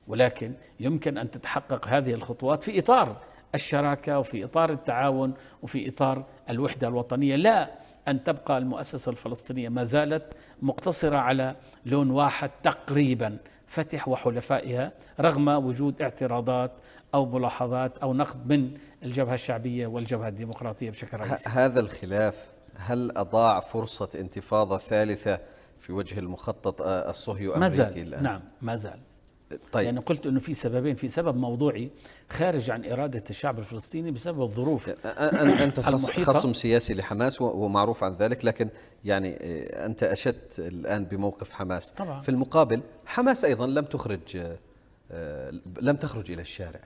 ولكن يمكن أن تتحقق هذه الخطوات في إطار الشراكة وفي إطار التعاون وفي إطار الوحدة الوطنية لا أن تبقى المؤسسة الفلسطينية ما زالت مقتصرة على لون واحد تقريبا فتح وحلفائها رغم وجود اعتراضات أو ملاحظات أو نقد من الجبهة الشعبية والجبهة الديمقراطية بشكل رئيسي هذا الخلاف هل أضاع فرصة انتفاضة ثالثة في وجه المخطط آه، الصهيوني الأمريكي ما زال الآن؟ نعم ما زال طيب لأنه قلت أنه في سببين في سبب موضوعي خارج عن إرادة الشعب الفلسطيني بسبب الظروف أنت خصم سياسي لحماس ومعروف عن ذلك لكن يعني أنت أشدت الآن بموقف حماس طبعا في المقابل حماس أيضا لم تخرج لم تخرج إلى الشارع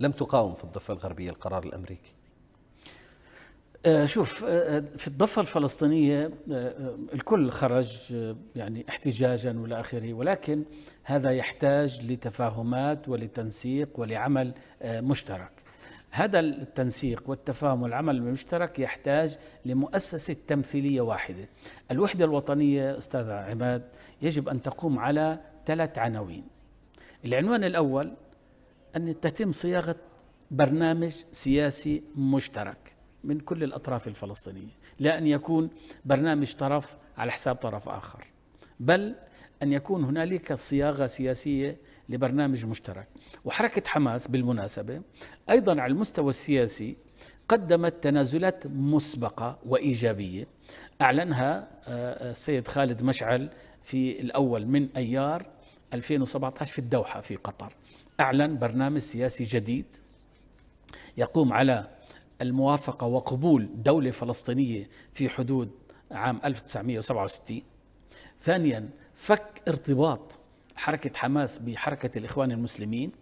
لم تقاوم في الضفة الغربية القرار الأمريكي آه، شوف آه، آه، في الضفة الفلسطينية الكل خرج يعني احتجاجا والى اخره ولكن هذا يحتاج لتفاهمات ولتنسيق ولعمل مشترك هذا التنسيق والتفاهم والعمل المشترك يحتاج لمؤسسة تمثيلية واحدة الوحدة الوطنية أستاذ عماد يجب أن تقوم على ثلاث عناوين العنوان الأول أن تتم صياغة برنامج سياسي مشترك من كل الأطراف الفلسطينية لا أن يكون برنامج طرف على حساب طرف آخر بل أن يكون هنالك صياغة سياسية لبرنامج مشترك وحركة حماس بالمناسبة أيضا على المستوى السياسي قدمت تنازلات مسبقة وإيجابية أعلنها آه، آه، السيد خالد مشعل في الأول من أيار 2017 في الدوحة في قطر أعلن برنامج سياسي جديد يقوم على الموافقة وقبول دولة فلسطينية في حدود عام 1967 ثانيا فك ارتباط حركة حماس بحركة الإخوان المسلمين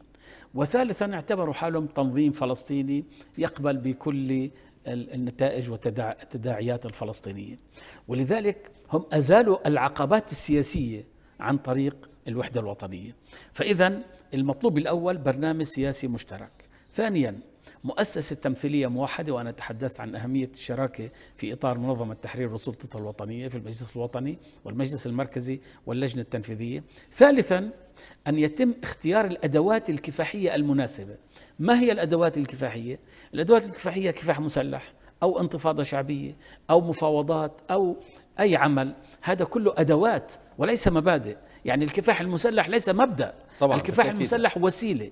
وثالثا اعتبروا حالهم تنظيم فلسطيني يقبل بكل النتائج والتداعيات الفلسطينية ولذلك هم أزالوا العقبات السياسية عن طريق الوحدة الوطنية فإذا المطلوب الأول برنامج سياسي مشترك ثانيا مؤسسة تمثيلية موحدة وأنا تحدثت عن أهمية الشراكة في إطار منظمة تحرير والسلطة الوطنية في المجلس الوطني والمجلس المركزي واللجنة التنفيذية ثالثا أن يتم اختيار الأدوات الكفاحية المناسبة ما هي الأدوات الكفاحية؟ الأدوات الكفاحية كفاح مسلح أو انتفاضة شعبية أو مفاوضات أو أي عمل هذا كله أدوات وليس مبادئ يعني الكفاح المسلح ليس مبدأ طبعا الكفاح بالتأكيد. المسلح وسيلة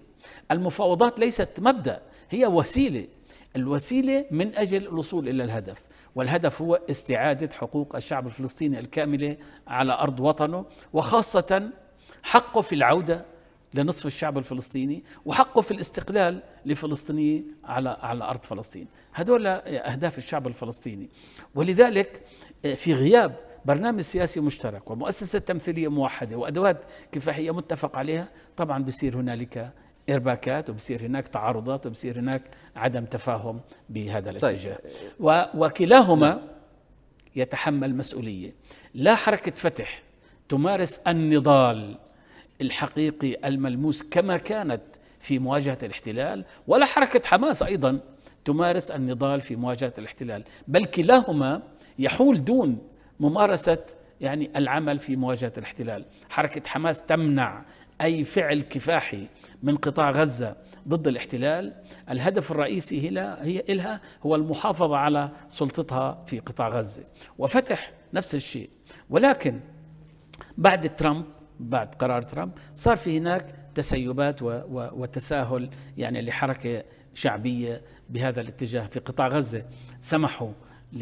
المفاوضات ليست مبدأ هي وسيلة الوسيلة من أجل الوصول إلى الهدف والهدف هو استعادة حقوق الشعب الفلسطيني الكاملة على أرض وطنه وخاصة حقه في العودة لنصف الشعب الفلسطيني وحقه في الاستقلال لفلسطيني على على ارض فلسطين هذول اهداف الشعب الفلسطيني ولذلك آه، في غياب برنامج سياسي مشترك ومؤسسة تمثيلية موحدة وأدوات كفاحية متفق عليها طبعا بصير هنالك ارباكات وبصير هناك تعارضات وبصير هناك عدم تفاهم بهذا طيب. الاتجاه طيب. وكلاهما يتحمل مسؤوليه لا حركه فتح تمارس النضال الحقيقي الملموس كما كانت في مواجهه الاحتلال ولا حركه حماس ايضا تمارس النضال في مواجهه الاحتلال بل كلاهما يحول دون ممارسة يعني العمل في مواجهة الاحتلال حركة حماس تمنع أي فعل كفاحي من قطاع غزة ضد الاحتلال الهدف الرئيسي هي إلها هو المحافظة على سلطتها في قطاع غزة وفتح نفس الشيء ولكن بعد ترامب بعد قرار ترامب صار في هناك تسيبات و وتساهل يعني لحركة شعبية بهذا الاتجاه في قطاع غزة سمحوا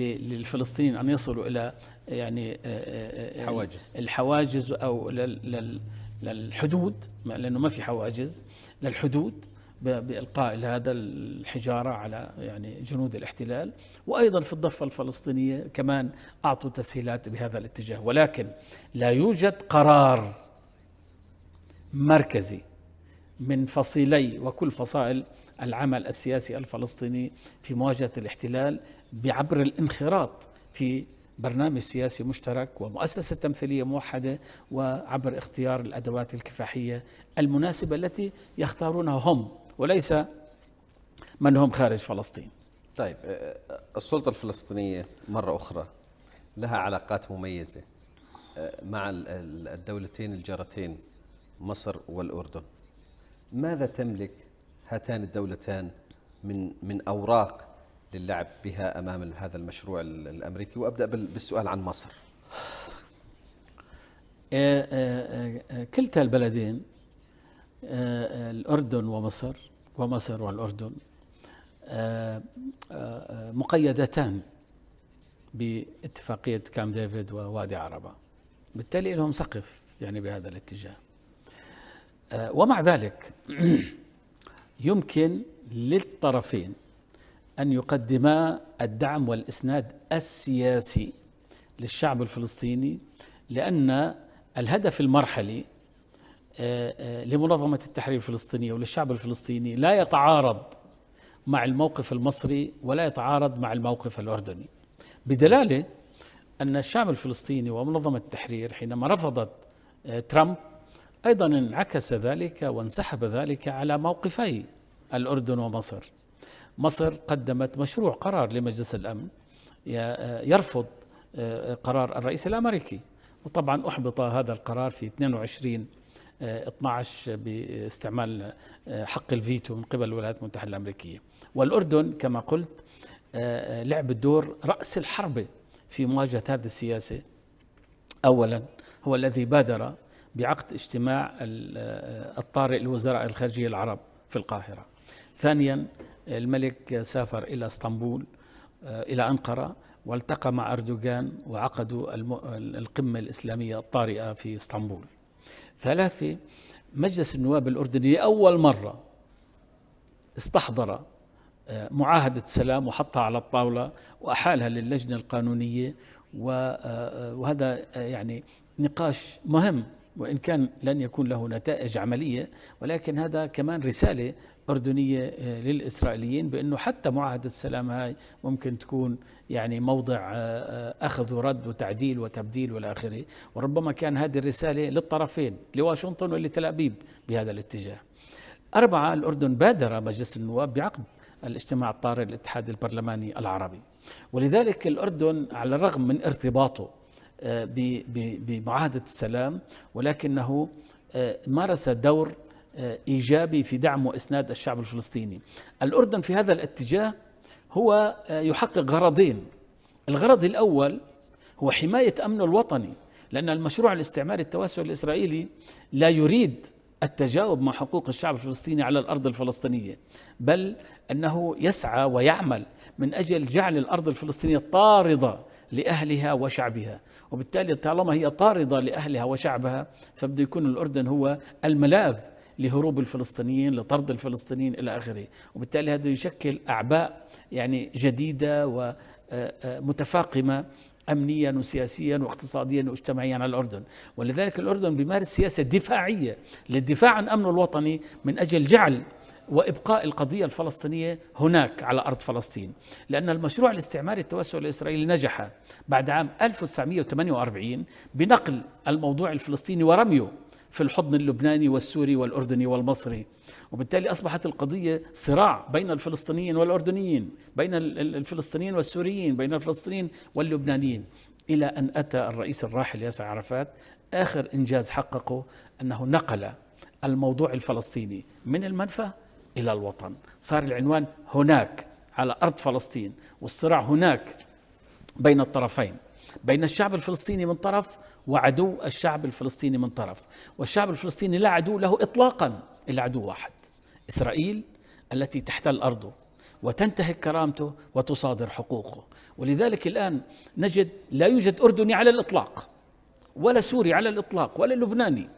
للفلسطينيين ان يصلوا الى يعني آه، آه، آه، حواجز الحواجز او للحدود لانه ما في حواجز للحدود بالقاء هذا الحجاره على يعني جنود الاحتلال وايضا في الضفه الفلسطينيه كمان اعطوا تسهيلات بهذا الاتجاه ولكن لا يوجد قرار مركزي من فصيلي وكل فصائل العمل السياسي الفلسطيني في مواجهة الاحتلال عبر الانخراط في برنامج سياسي مشترك ومؤسسة تمثيلية موحدة وعبر اختيار الأدوات الكفاحية المناسبة التي يختارونها هم وليس من هم خارج فلسطين طيب آه، السلطة الفلسطينية مرة أخرى لها علاقات مميزة آه، مع الدولتين الجارتين مصر والأردن ماذا تملك هاتان الدولتان من من اوراق للعب بها امام هذا المشروع الامريكي وابدا بالسؤال عن مصر. آه، آه، آه، كلتا البلدين الاردن ومصر ومصر والاردن مقيدتان باتفاقيه كام ديفيد ووادي عربه. بالتالي لهم سقف يعني بهذا الاتجاه. ومع ذلك <clears throat> يمكن للطرفين أن يقدما الدعم والإسناد السياسي للشعب الفلسطيني لأن الهدف المرحلي آه، آه، لمنظمة التحرير الفلسطينية وللشعب الفلسطيني لا يتعارض مع الموقف المصري ولا يتعارض مع الموقف الأردني بدلالة أن الشعب الفلسطيني ومنظمة التحرير حينما رفضت آه، ترامب أيضا انعكس ذلك وانسحب ذلك على موقفي الأردن ومصر مصر قدمت مشروع قرار لمجلس الأمن يرفض آه، قرار الرئيس الأمريكي وطبعا أحبط هذا القرار في 22 12 آه، باستعمال آه، حق الفيتو من قبل الولايات المتحدة الأمريكية والأردن كما قلت لعب دور رأس الحرب في مواجهة هذه السياسة أولا هو الذي بادر بعقد اجتماع الطارئ لوزراء الخارجية العرب في القاهرة ثانيا الملك سافر إلى اسطنبول آه، إلى أنقرة والتقى مع أردوغان وعقدوا القمة الإسلامية الطارئة في اسطنبول ثلاثة مجلس النواب الأردني لأول مرة استحضر آه، معاهدة سلام وحطها على الطاولة وأحالها للجنة القانونية آه، وهذا يعني نقاش مهم وإن كان لن يكون له نتائج عملية ولكن هذا كمان رسالة أردنية آه، للإسرائيليين بأنه حتى معاهدة السلام هاي ممكن تكون يعني موضع آه، آه، أخذ ورد وتعديل وتبديل والآخرة وربما كان هذه الرسالة للطرفين لواشنطن ولتل أبيب بهذا الاتجاه أربعة الأردن بادر مجلس النواب بعقد الاجتماع الطارئ للاتحاد البرلماني العربي ولذلك الأردن على الرغم من ارتباطه بمعاهدة السلام ولكنه آه، مارس دور آه، إيجابي في دعم وإسناد الشعب الفلسطيني الأردن في هذا الاتجاه هو آه، يحقق غرضين الغرض الأول هو حماية أمنه الوطني لأن المشروع الاستعماري التوسعي الإسرائيلي لا يريد التجاوب مع حقوق الشعب الفلسطيني على الارض الفلسطينيه بل انه يسعى ويعمل من اجل جعل الارض الفلسطينيه طارده لأهلها وشعبها وبالتالي طالما هي طاردة لأهلها وشعبها فبده يكون الأردن هو الملاذ لهروب الفلسطينيين لطرد الفلسطينيين إلى آخره وبالتالي هذا يشكل أعباء يعني جديدة ومتفاقمة آه، آه، امنيا وسياسيا واقتصاديا واجتماعيا على الاردن، ولذلك الاردن بيمارس سياسه دفاعيه للدفاع عن امنه الوطني من اجل جعل وابقاء القضيه الفلسطينيه هناك على ارض فلسطين، لان المشروع الاستعماري التوسع الاسرائيلي نجح بعد عام 1948 بنقل الموضوع الفلسطيني ورميه في الحضن اللبناني والسوري والاردني والمصري، وبالتالي اصبحت القضيه صراع بين الفلسطينيين والاردنيين، بين الفلسطينيين والسوريين، بين الفلسطينيين واللبنانيين، الى ان اتى الرئيس الراحل ياسر عرفات اخر انجاز حققه انه نقل الموضوع الفلسطيني من المنفى إلى الوطن صار العنوان هناك على أرض فلسطين والصراع هناك بين الطرفين بين الشعب الفلسطيني من طرف وعدو الشعب الفلسطيني من طرف والشعب الفلسطيني لا عدو له إطلاقا إلا عدو واحد إسرائيل التي تحتل أرضه وتنتهك كرامته وتصادر حقوقه ولذلك الآن نجد لا يوجد أردني على الإطلاق ولا سوري على الإطلاق ولا لبناني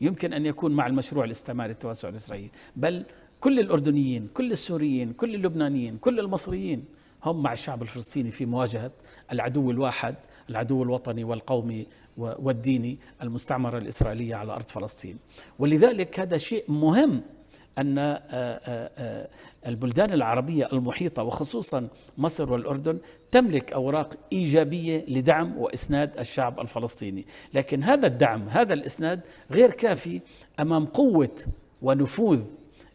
يمكن أن يكون مع المشروع الاستعماري التوسع الإسرائيلي بل كل الأردنيين كل السوريين كل اللبنانيين كل المصريين هم مع الشعب الفلسطيني في مواجهة العدو الواحد العدو الوطني والقومي والديني المستعمرة الإسرائيلية على أرض فلسطين ولذلك هذا شيء مهم أن آه، آه، آه، البلدان العربية المحيطة وخصوصا مصر والأردن تملك أوراق إيجابية لدعم وإسناد الشعب الفلسطيني لكن هذا الدعم هذا الإسناد غير كافي أمام قوة ونفوذ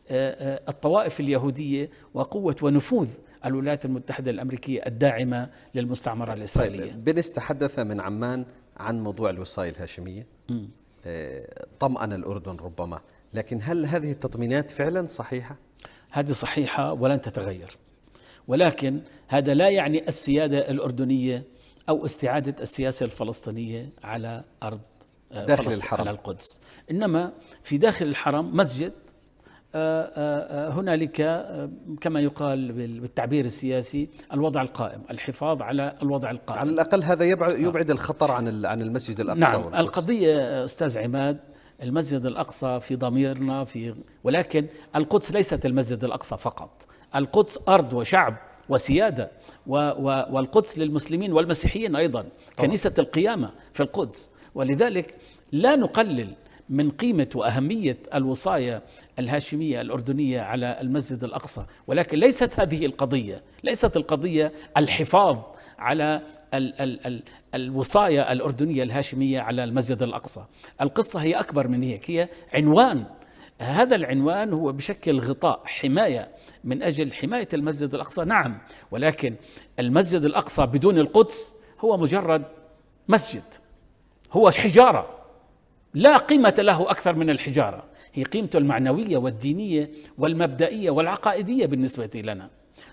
آه، آه، الطوائف اليهودية وقوة ونفوذ الولايات المتحدة الأمريكية الداعمة للمستعمرة طيب، الإسرائيلية طيب بنس تحدث من عمان عن موضوع الوصاية الهاشمية آه، طمأن الأردن ربما لكن هل هذه التطمينات فعلا صحيحة؟ هذه صحيحة ولن تتغير ولكن هذا لا يعني السيادة الأردنية أو استعادة السياسة الفلسطينية على أرض داخل الحرم على القدس إنما في داخل الحرم مسجد آه، آه، آه، هنالك كما يقال بالتعبير السياسي الوضع القائم الحفاظ على الوضع القائم على الاقل هذا يبعد الخطر عن عن المسجد الاقصى نعم والقدس. القضيه استاذ عماد المسجد الاقصى في ضميرنا في ولكن القدس ليست المسجد الاقصى فقط القدس ارض وشعب وسياده و و والقدس للمسلمين والمسيحيين ايضا طبعا. كنيسه القيامه في القدس ولذلك لا نقلل من قيمة وأهمية الوصاية الهاشمية الأردنية على المسجد الأقصى ولكن ليست هذه القضية ليست القضية الحفاظ على ال ال ال الوصاية الأردنية الهاشمية على المسجد الأقصى القصة هي أكبر من هيك هي عنوان هذا العنوان هو بشكل غطاء حماية من أجل حماية المسجد الأقصى نعم ولكن المسجد الأقصى بدون القدس هو مجرد مسجد هو حجارة لا قيمة له أكثر من الحجارة هي قيمته المعنوية والدينية والمبدئية والعقائدية بالنسبة لنا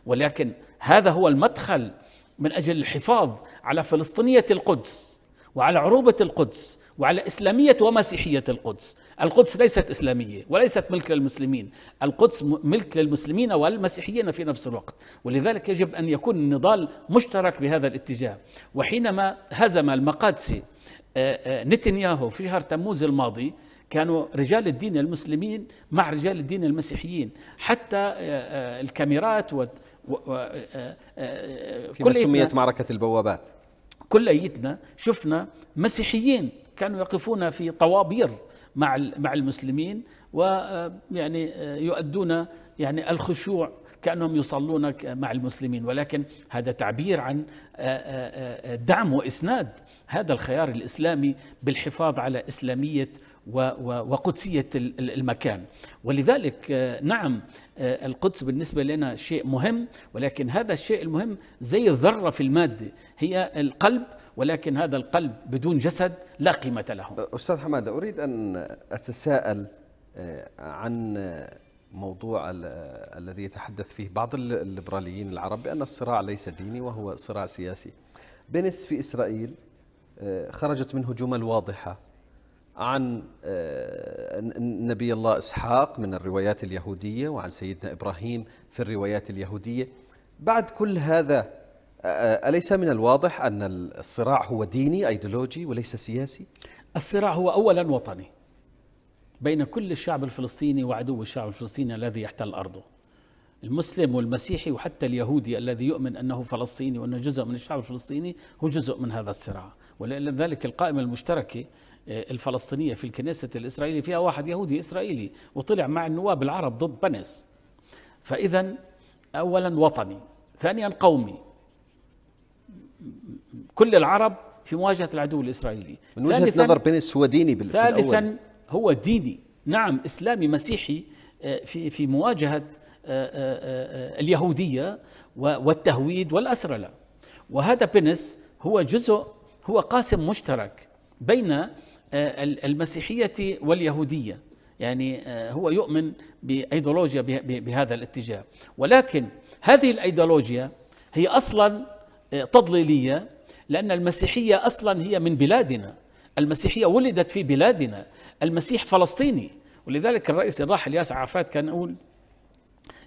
ولكن هذا هو المدخل من أجل الحفاظ على فلسطينية القدس وعلى عروبة القدس وعلى إسلامية ومسيحية القدس القدس ليست إسلامية وليست ملك للمسلمين القدس ملك للمسلمين والمسيحيين في نفس الوقت ولذلك يجب أن يكون النضال مشترك بهذا الاتجاه وحينما هزم المقادسي آه، آه، نتنياهو في شهر تموز الماضي كانوا رجال الدين المسلمين مع رجال الدين المسيحيين حتى آه، الكاميرات و كل سميت معركة البوابات كليتنا شفنا مسيحيين كانوا يقفون في طوابير مع مع المسلمين ويعني يؤدون يعني الخشوع كأنهم يصلون مع المسلمين ولكن هذا تعبير عن آه، آه، آه، دعم وإسناد هذا الخيار الإسلامي بالحفاظ على إسلامية وقدسية المكان ولذلك نعم القدس بالنسبة لنا شيء مهم ولكن هذا الشيء المهم زي الذرة في المادة هي القلب ولكن هذا القلب بدون جسد لا قيمة له أستاذ حمادة أريد أن أتساءل عن موضوع الذي يتحدث فيه بعض الليبراليين العرب بأن الصراع ليس ديني وهو صراع سياسي بنس في إسرائيل آه، خرجت منه جمل واضحة عن آه، نبي الله إسحاق من الروايات اليهودية وعن سيدنا إبراهيم في الروايات اليهودية بعد كل هذا آه، أليس من الواضح أن الصراع هو ديني أيديولوجي وليس سياسي؟ الصراع هو أولا وطني بين كل الشعب الفلسطيني وعدو الشعب الفلسطيني الذي يحتل أرضه المسلم والمسيحي وحتى اليهودي الذي يؤمن أنه فلسطيني وأنه جزء من الشعب الفلسطيني هو جزء من هذا الصراع ولذلك القائمة المشتركة آه، الفلسطينية في الكنيسة الإسرائيلي فيها واحد يهودي إسرائيلي وطلع مع النواب العرب ضد بنس فإذا أولا وطني ثانيا قومي كل العرب في مواجهة العدو الإسرائيلي من وجهة نظر بنس هو ديني بالأول ثالثا هو ديني نعم إسلامي مسيحي آه، في في مواجهة آه، آه، اليهودية والتهويد والأسرلة وهذا بنس هو جزء هو قاسم مشترك بين المسيحية واليهودية يعني هو يؤمن بأيديولوجيا بهذا الاتجاه ولكن هذه الأيديولوجيا هي أصلا تضليلية لأن المسيحية أصلا هي من بلادنا المسيحية ولدت في بلادنا المسيح فلسطيني ولذلك الرئيس الراحل ياسر عرفات كان يقول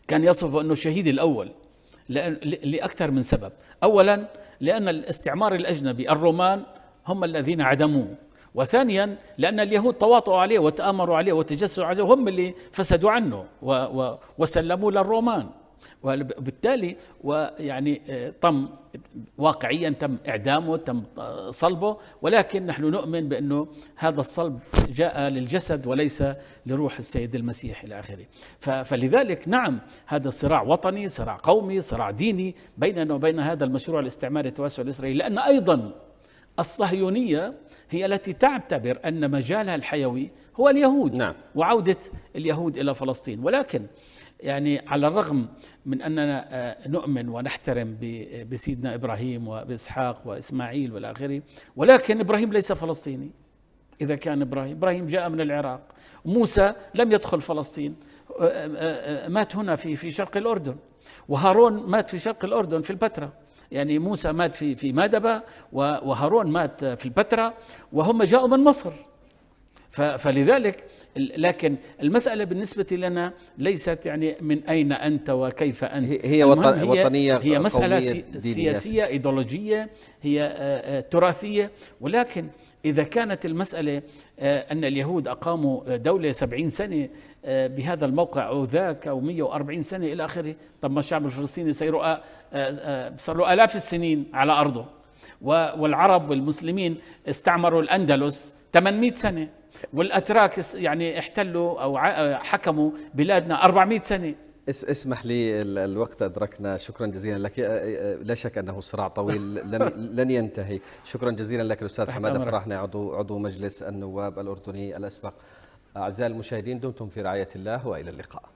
كان يصفه انه الشهيد الاول لاكثر من سبب اولا لان الاستعمار الاجنبي الرومان هم الذين عدموه وثانيا لان اليهود تواطؤوا عليه وتامروا عليه وتجسسوا عليه هم اللي فسدوا عنه و و وسلموه للرومان وبالتالي ويعني آه، تم واقعيا تم اعدامه تم آه، صلبه ولكن نحن نؤمن بانه هذا الصلب جاء للجسد وليس لروح السيد المسيح الى اخره فلذلك نعم هذا صراع وطني صراع قومي صراع ديني بيننا وبين هذا المشروع الاستعماري التوسع الاسرائيلي لان ايضا الصهيونيه هي التي تعتبر ان مجالها الحيوي هو اليهود نعم. وعوده اليهود الى فلسطين ولكن يعني على الرغم من أننا آه، نؤمن ونحترم آه، بسيدنا إبراهيم وبإسحاق وإسماعيل والآخرين ولكن إبراهيم ليس فلسطيني إذا كان إبراهيم إبراهيم جاء من العراق موسى لم يدخل فلسطين آه، مات هنا في في شرق الأردن وهارون مات في شرق الأردن في البتراء يعني موسى مات في في مادبة وهارون مات في البتراء وهم جاءوا من مصر فلذلك لكن المسألة بالنسبة لنا ليست يعني من أين أنت وكيف أنت هي وطنية هي مسألة سياسية إيديولوجية هي آه، آه، تراثية ولكن إذا كانت المسألة آه، أن اليهود أقاموا دولة سبعين سنة بهذا الموقع أو ذاك أو 140 سنة إلى آخره طب ما الشعب الفلسطيني صار له آلاف السنين على أرضه والعرب والمسلمين استعمروا الأندلس 800 سنة والاتراك يعني احتلوا او حكموا بلادنا 400 سنه اسمح لي الوقت ادركنا شكرا جزيلا لك لا شك انه صراع طويل <laughs> لن ينتهي شكرا جزيلا لك الاستاذ حماده فرحنا عضو عضو مجلس النواب الاردني الاسبق اعزائي المشاهدين دمتم في رعايه الله والى اللقاء